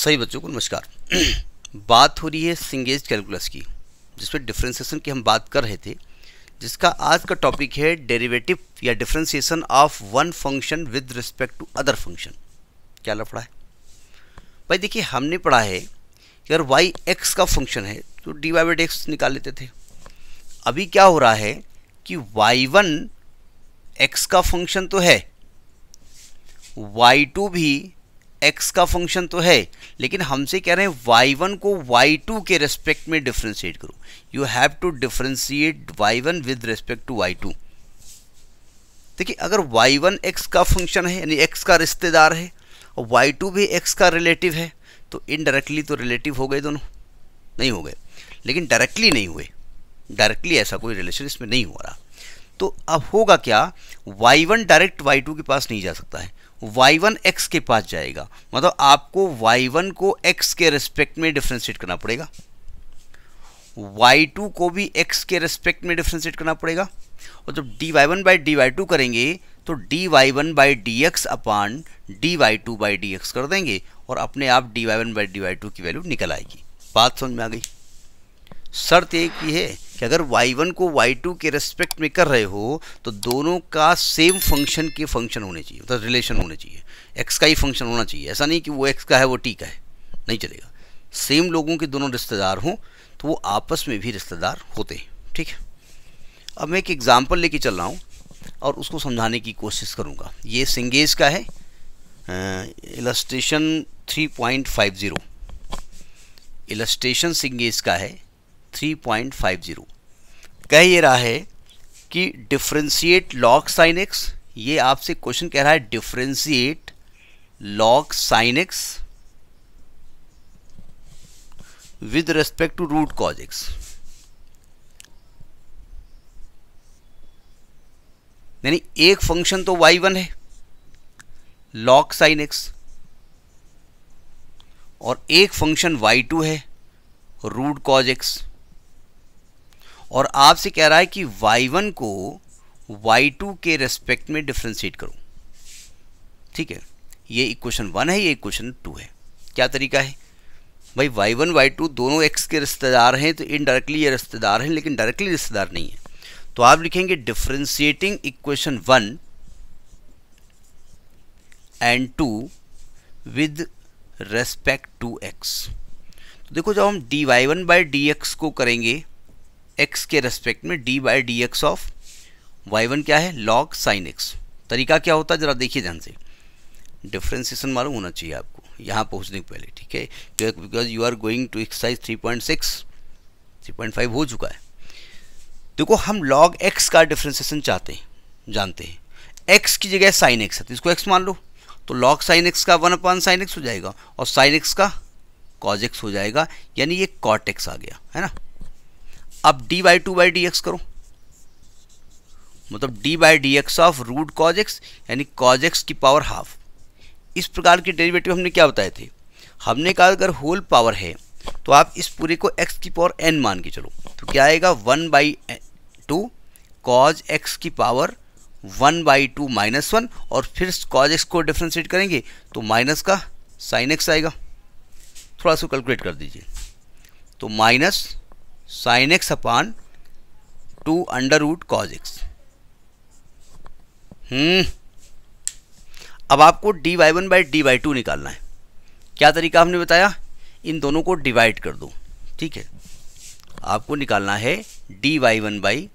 सही बच्चों को नमस्कार बात हो रही है सिंगेज कैलकुलस की जिसमें डिफ्रेंसीसन की हम बात कर रहे थे जिसका आज का टॉपिक है डेरिवेटिव या differentiation of one function with respect to other function क्या लफड़ा है भाई देखिए हमने पढ़ा है कि अगर वाई एक्स का फंक्शन है तो डी वाई बाई एक्स निकाल लेते थे अभी क्या हो रहा है कि वाई वन एक्स का फंक्शन तो है वाई टू भी एक्स का फंक्शन तो है लेकिन हमसे कह रहे हैं वाई वन को वाई टू के रेस्पेक्ट में डिफ्रेंशिएट करो you have to differentiate Y one with respect to Y two देखिए अगर वाई वन एक्स का फंक्शन है यानी एक्स का रिश्तेदार है और वाई टू भी एक्स का रिलेटिव है तो इनडायरेक्टली तो रिलेटिव हो गए दोनों नहीं हो गए लेकिन डायरेक्टली नहीं हुए डायरेक्टली ऐसा कोई रिलेशन इसमें नहीं हो रहा तो अब होगा क्या y1 डायरेक्ट y2 के पास नहीं जा सकता है y1 x के पास जाएगा मतलब आपको y1 को x के रिस्पेक्ट में डिफ्रेंशिएट करना पड़ेगा y2 को भी x के रेस्पेक्ट में डिफ्रेंशिएट करना पड़ेगा और जब D Y one by D Y two करेंगे तो D Y one by D X upon D Y two by D X कर देंगे और अपने आप D Y one by D Y two की वैल्यू निकल आएगी बात समझ में आ गई शर्त एक ही है कि अगर y1 को y2 के रेस्पेक्ट में कर रहे हो तो दोनों का सेम फंक्शन के फंक्शन होने चाहिए मतलब तो रिलेशन होने चाहिए x का ही फंक्शन होना चाहिए ऐसा नहीं कि वो x का है वो t का है नहीं चलेगा सेम लोगों के दोनों रिश्तेदार हों तो वो आपस में भी रिश्तेदार होते हैं ठीक है अब मैं एक एग्ज़ाम्पल लेके चल रहा हूँ और उसको समझाने की कोशिश करूँगा ये सिंगेज का है इलस्ट्रेशन ज़ीरो इलस्ट्रेशन सिंगेज का है 3.50 कह ये रहा है कि डिफ्रेंशिएट लॉक साइन एक्स ये आपसे क्वेश्चन कह रहा है differentiate log sine X with respect to root cos X यानी एक फंक्शन तो वाई वन है लॉक साइन एक्स और एक फंक्शन y2 है रूट कॉज एक्स और आपसे कह रहा है कि y1 को y2 के रेस्पेक्ट में डिफ्रेंशिएट करो ठीक है ये इक्वेशन वन है ये इक्वेशन टू है क्या तरीका है भाई वाई वन वाई टू दोनों एक्स के रिश्तेदार हैं तो इनडायरेक्टली ये रिश्तेदार हैं लेकिन डायरेक्टली रिश्तेदार नहीं है तो आप लिखेंगे differentiating equation one and two with respect to X तो देखो जब हम D Y one by D X को करेंगे एक्स के रेस्पेक्ट में D by D X of Y one क्या है लॉग साइन एक्स तरीका क्या होता है जरा देखिए ध्यान से डिफ्रेंसिएशन मालूम होना चाहिए आपको यहाँ पहुँचने के पहले ठीक है because you are going to exercise three point six three point five हो चुका है देखो हम लॉग एक्स का डिफ्रेंसिएशन चाहते हैं जानते हैं एक्स की जगह साइन एक्स है तो इसको एक्स मान लो तो लॉग साइन एक्स का वन अपॉन साइन एक्स हो जाएगा और साइन एक्स का कॉज एक्स हो जाएगा यानी ये कॉट एक्स आ गया है ना अब D by two by D X करो मतलब D by D X of root cos X यानी कॉज एक्स की पावर हाफ इस प्रकार के डेरिवेटिव हमने क्या बताए थे हमने कहा अगर होल पावर है तो आप इस पूरे को एक्स की पावर एन मान के चलो तो क्या आएगा one by two cos X की power one by two minus one और फिर कॉज एक्स को डिफ्रेंशिएट करेंगे तो माइनस का साइन एक्स आएगा थोड़ा सा कैलकुलेट कर दीजिए तो minus sine X upon two under root cos X अब आपको D Y one by D Y two निकालना है क्या तरीका हमने बताया इन दोनों को डिवाइड कर दो ठीक है आपको निकालना है D Y one by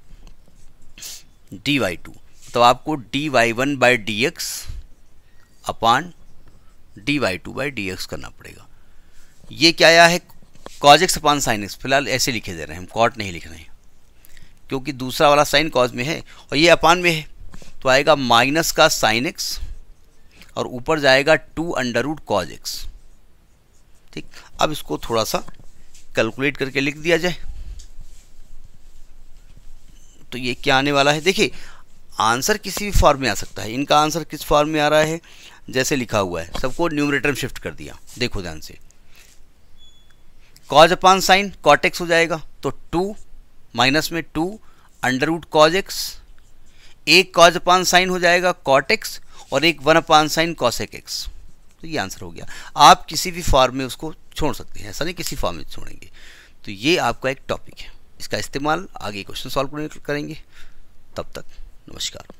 D Y two तो आपको D Y one by D X upon D Y two by D X करना पड़ेगा ये क्या आया है cos X upon sine X फिलहाल ऐसे लिखे दे रहे हैं हम कॉट नहीं लिख रहे हैं क्योंकि दूसरा वाला साइन कॉज में है और ये अपान में है तो आएगा माइनस का साइन एक्स और ऊपर जाएगा two under root cos X ठीक अब इसको थोड़ा सा कैलकुलेट करके लिख दिया जाए तो ये क्या आने वाला है देखिए आंसर किसी भी फॉर्म में आ सकता है इनका आंसर किस फॉर्म में आ रहा है जैसे लिखा हुआ है सबको न्यूमरेटर में शिफ्ट कर दिया देखो ध्यान से cos upon sine cot X हो जाएगा तो टू माइनस में two under root cos X एक कॉज अपान साइन हो जाएगा कॉट एक्स और एक one upon sine cosec X तो ये आंसर हो गया आप किसी भी फॉर्म में उसको छोड़ सकते हैं ऐसा नहीं किसी फॉर्म में छोड़ेंगे तो ये आपका एक टॉपिक है इसका इस्तेमाल आगे क्वेश्चन सॉल्व करेंगे तब तक नमस्कार